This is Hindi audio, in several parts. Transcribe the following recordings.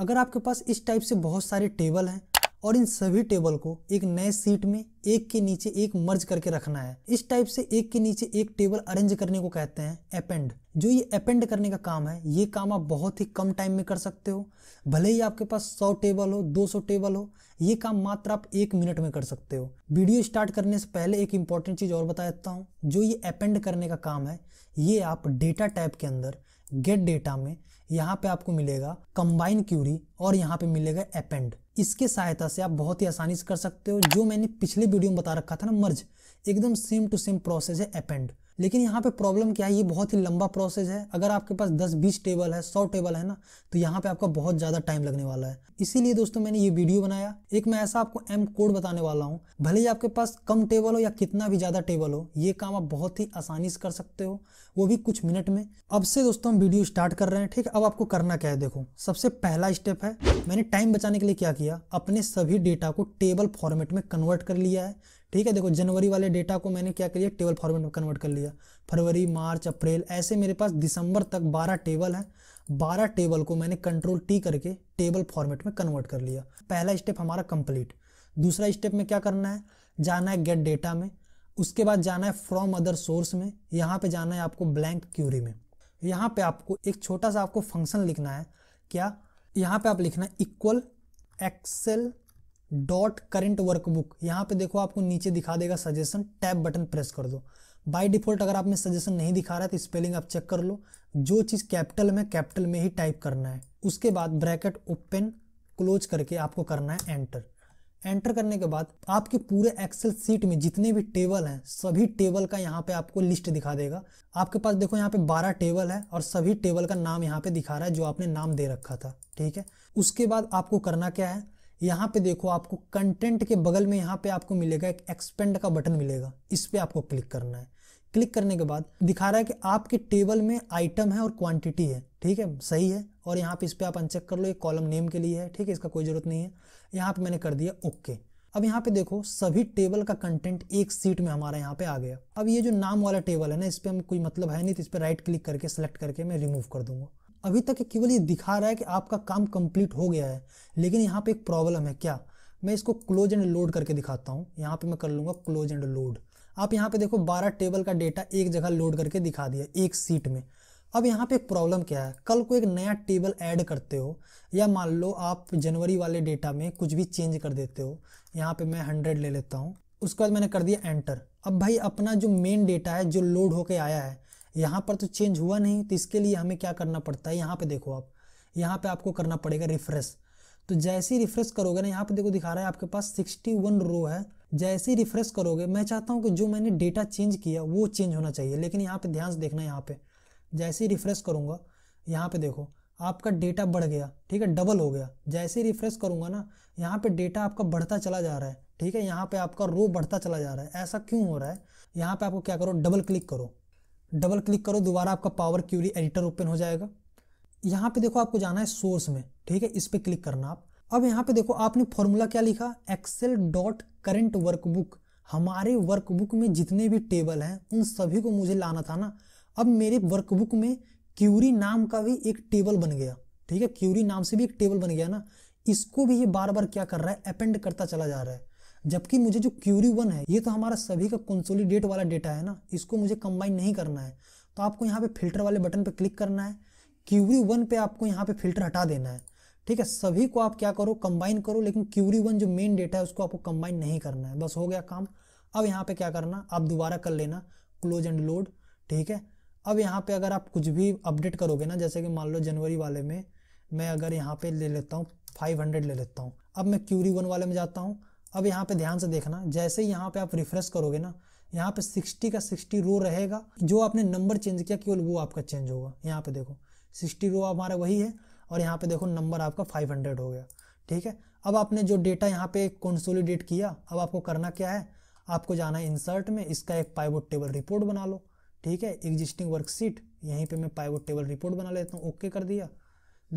अगर आपके पास इस टाइप से बहुत सारे टेबल हैं और इन सभी टेबल को एक नए सीट में एक के नीचे एक मर्ज करके रखना है इस टाइप से एक के नीचे एक टेबल अरेंज करने को कहते हैं अपेंड जो ये अपेंड करने का काम है ये काम आप बहुत ही कम टाइम में कर सकते हो भले ही आपके पास 100 टेबल हो 200 टेबल हो ये काम मात्र आप एक मिनट में कर सकते हो वीडियो स्टार्ट करने से पहले एक इंपॉर्टेंट चीज़ और बता देता हूँ जो ये अपेंड करने का काम है ये आप डेटा टाइप के अंदर गेट डेटा में यहाँ पे आपको मिलेगा कंबाइन क्यूरी और यहाँ पे मिलेगा एपेंड इसके सहायता से आप बहुत ही आसानी से कर सकते हो जो मैंने पिछले वीडियो में बता रखा था ना मर्ज एकदम सेम टू सेम प्रोसेस है एपेंड लेकिन यहाँ पे प्रॉब्लम क्या है ये बहुत ही लंबा प्रोसेस है अगर आपके पास 10-20 टेबल है 100 टेबल है ना तो यहाँ पे आपका बहुत ज़्यादा टाइम लगने वाला है इसीलिए दोस्तों मैंने ये वीडियो बनाया एक मैं ऐसा आपको एम कोड बताने वाला हूँ भले ही आपके पास कम टेबल हो या कितना भी ज़्यादा टेबल हो ये काम आप बहुत ही आसानी से कर सकते हो वो भी कुछ मिनट में अब से दोस्तों हम वीडियो स्टार्ट कर रहे हैं ठीक अब आपको करना क्या है देखो सबसे पहला स्टेप है मैंने टाइम बचाने के लिए क्या किया अपने सभी डेटा को टेबल फॉर्मेट में कन्वर्ट कर लिया है ठीक है देखो जनवरी वाले डेटा को मैंने क्या कर लिया टेबल फॉर्मेट में कन्वर्ट कर लिया फरवरी मार्च अप्रैल ऐसे मेरे पास दिसंबर तक बारह टेबल है बारह टेबल को मैंने कंट्रोल टी करके टेबल फॉर्मेट में कन्वर्ट कर लिया पहला स्टेप हमारा कंप्लीट दूसरा स्टेप में क्या करना है जाना है गेट डेटा में उसके बाद जाना है फ्रॉम अदर सोर्स में यहाँ पे जाना है आपको ब्लैंक क्यूरी में यहाँ पे आपको एक छोटा सा आपको फंक्शन लिखना है क्या यहाँ पे आप लिखना है equal Excel dot work workbook यहाँ पे देखो आपको नीचे दिखा देगा सजेशन टैब बटन प्रेस कर दो बाय डिफॉल्ट अगर आप में सजेशन नहीं दिखा रहा है तो स्पेलिंग आप चेक कर लो जो चीज़ कैपिटल में कैपिटल में ही टाइप करना है उसके बाद ब्रैकेट ओपन क्लोज करके आपको करना है एंटर एंटर करने के बाद आपके पूरे एक्सेल सीट में जितने भी टेबल हैं सभी टेबल का यहाँ पे आपको लिस्ट दिखा देगा आपके पास देखो यहाँ पे 12 टेबल है और सभी टेबल का नाम यहाँ पे दिखा रहा है जो आपने नाम दे रखा था ठीक है उसके बाद आपको करना क्या है यहाँ पे देखो आपको कंटेंट के बगल में यहाँ पे आपको मिलेगा एक एक्सपेंड का बटन मिलेगा इस पर आपको क्लिक करना है क्लिक करने के बाद दिखा रहा है कि आपके टेबल में आइटम है और क्वांटिटी है ठीक है सही है और यहाँ पे इस पर आप अनचेक कर लो ये कॉलम नेम के लिए है ठीक है इसका कोई ज़रूरत नहीं है यहाँ पे मैंने कर दिया ओके अब यहाँ पे देखो सभी टेबल का कंटेंट एक सीट में हमारा यहाँ पे आ गया अब ये जो नाम वाला टेबल है ना इस पर हम कोई मतलब है नहीं तो इस पर राइट क्लिक करके सेलेक्ट करके मैं रिमूव कर दूंगा अभी तक केवल ये दिखा रहा है कि आपका काम कंप्लीट हो गया है लेकिन यहाँ पे एक प्रॉब्लम है क्या मैं इसको क्लोज एंड लोड करके दिखाता हूँ यहाँ पे मैं कर लूँगा क्लोज एंड लोड आप यहाँ पे देखो 12 टेबल का डेटा एक जगह लोड करके दिखा दिया एक सीट में अब यहाँ पे एक प्रॉब्लम क्या है कल को एक नया टेबल ऐड करते हो या मान लो आप जनवरी वाले डेटा में कुछ भी चेंज कर देते हो यहाँ पे मैं हंड्रेड ले लेता हूँ उसके बाद मैंने कर दिया एंटर अब भाई अपना जो मेन डेटा है जो लोड होके आया है यहाँ पर तो चेंज हुआ नहीं तो इसके लिए हमें क्या करना पड़ता है यहाँ पे देखो आप यहाँ पे आपको करना पड़ेगा रिफ्रेश तो जैसे ही रिफ्रेश करोगे ना यहाँ पे देखो दिखा रहा है आपके पास 61 रो है जैसे ही रिफ्रेश करोगे मैं चाहता हूँ कि जो मैंने डेटा चेंज किया वो चेंज होना चाहिए लेकिन यहाँ पे ध्यान से देखना यहाँ पे जैसे ही रिफ्रेश करूँगा यहाँ पे देखो आपका डेटा बढ़ गया ठीक है डबल हो गया जैसे ही रिफ्रेश करूँगा ना यहाँ पे डेटा आपका बढ़ता चला जा रहा है ठीक है यहाँ पे आपका रो बढ़ता चला जा रहा है ऐसा क्यों हो रहा है यहाँ पे आपको क्या करो डबल क्लिक करो डबल क्लिक करो दोबारा आपका पावर क्यूरी एडिटर ओपन हो जाएगा यहाँ पे देखो आपको जाना है सोर्स में ठीक है इस पर क्लिक करना आप अब यहाँ पे देखो आपने फॉर्मूला क्या लिखा एक्सेल डॉट करेंट वर्कबुक हमारे वर्कबुक में जितने भी टेबल हैं उन सभी को मुझे लाना था ना अब मेरे वर्कबुक में क्यूरी नाम का भी एक टेबल बन गया ठीक है क्यूरी नाम से भी एक टेबल बन गया ना इसको भी ये बार बार क्या कर रहा है अपेंड करता चला जा रहा है जबकि मुझे जो क्यूरी वन है ये तो हमारा सभी का कंसोलिडेट वाला डेटा है ना इसको मुझे कंबाइन नहीं करना है तो आपको यहाँ पे फिल्टर वाले बटन पे क्लिक करना है क्यूरी वन पे आपको यहाँ पे फिल्टर हटा देना है ठीक है सभी को आप क्या करो कंबाइन करो लेकिन क्यूरी वन जो मेन डेटा है उसको आपको कंबाइन नहीं करना है बस हो गया काम अब यहाँ पे क्या करना आप दोबारा कर लेना क्लोज एंड लोड ठीक है अब यहाँ पे अगर आप कुछ भी अपडेट करोगे ना जैसे कि मान लो जनवरी वाले में मैं अगर यहाँ पे ले लेता हूँ 500 ले लेता हूँ अब मैं क्यूरी वन वाले में जाता हूँ अब यहाँ पे ध्यान से देखना जैसे यहाँ पे आप रिफ्रेश करोगे ना यहाँ पे 60 का 60 रो रहेगा जो आपने नंबर चेंज किया केवल वो आपका चेंज होगा यहाँ पे देखो 60 रो हमारा वही है और यहाँ पे देखो नंबर आपका 500 हो गया ठीक है अब आपने जो डेटा यहाँ पे कंसोलिडेट किया अब आपको करना क्या है आपको जाना है इंसर्ट में इसका एक पाइवोट टेबल रिपोर्ट बना लो ठीक है एग्जिस्टिंग वर्कशीट यहीं पर मैं पाइवोट टेबल रिपोर्ट बना लेता हूँ ओके कर दिया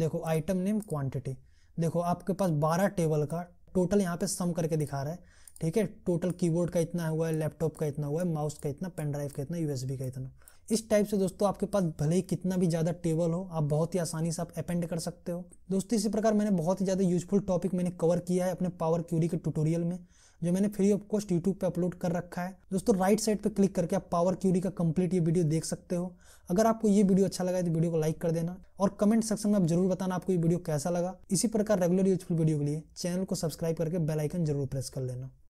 देखो आइटम नेम क्वान्टिटी देखो आपके पास बारह टेबल का टोटल यहाँ पे सम करके दिखा रहा है ठीक है टोटल कीबोर्ड का इतना हुआ है लैपटॉप का इतना हुआ है माउस का इतना पेन ड्राइव का इतना यूएसबी का इतना इस टाइप से दोस्तों आपके पास भले ही कितना भी ज़्यादा टेबल हो आप बहुत ही आसानी से आप अपेंड कर सकते हो दोस्तों इसी प्रकार मैंने बहुत ही ज़्यादा यूजफुल टॉपिक मैंने कवर किया है अपने पावर क्यूरी के ट्यूटोरियल में जो मैंने फ्री ऑफ कॉस्ट यूट्यूब पे अपलोड कर रखा है दोस्तों राइट साइड पे क्लिक करके आप पावर क्यूरी का कंप्लीट ये वीडियो देख सकते हो अगर आपको ये वीडियो अच्छा लगा है तो वीडियो को लाइक कर देना और कमेंट सेक्शन में आप जरूर बताना आपको ये वीडियो कैसा लगा इसी प्रकार रेगुलर यूजफुल वीडियो के लिए चैनल को सब्सक्राइब करके बेलाइकन जरूर प्रेस कर लेना